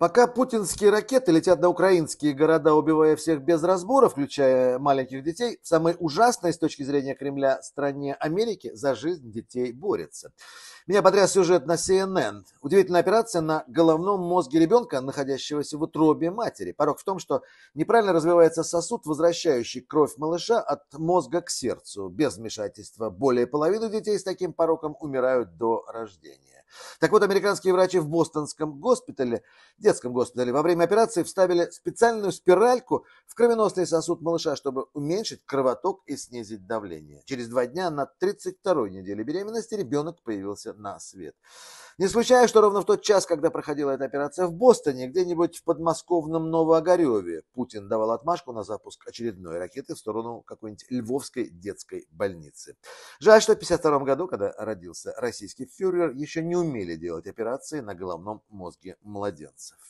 Пока путинские ракеты летят на украинские города, убивая всех без разбора, включая маленьких детей, в самой ужасной с точки зрения Кремля стране Америки за жизнь детей борется. Меня потряс сюжет на CNN Удивительная операция на головном мозге ребенка, находящегося в утробе матери. Порог в том, что неправильно развивается сосуд, возвращающий кровь малыша от мозга к сердцу. Без вмешательства более половины детей с таким пороком умирают до рождения. Так вот, американские врачи в бостонском госпитале, детском госпитале, во время операции вставили специальную спиральку в кровеносный сосуд малыша, чтобы уменьшить кровоток и снизить давление. Через два дня на 32-й неделе беременности ребенок появился на свет. Не случайно что ровно в тот час, когда проходила эта операция в Бостоне, где-нибудь в подмосковном Новоогареве, Путин давал отмашку на запуск очередной ракеты в сторону какой-нибудь львовской детской больницы. Жаль, что в 52 году, когда родился российский фюрер, еще не умели делать операции на головном мозге младенцев.